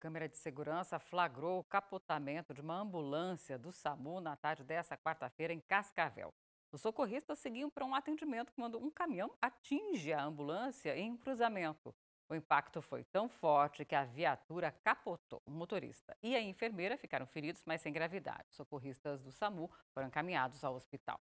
Câmera de segurança flagrou o capotamento de uma ambulância do SAMU na tarde desta quarta-feira em Cascavel. Os socorristas seguiam para um atendimento quando um caminhão atinge a ambulância em um cruzamento. O impacto foi tão forte que a viatura capotou. O motorista e a enfermeira ficaram feridos, mas sem gravidade. Socorristas do SAMU foram encaminhados ao hospital.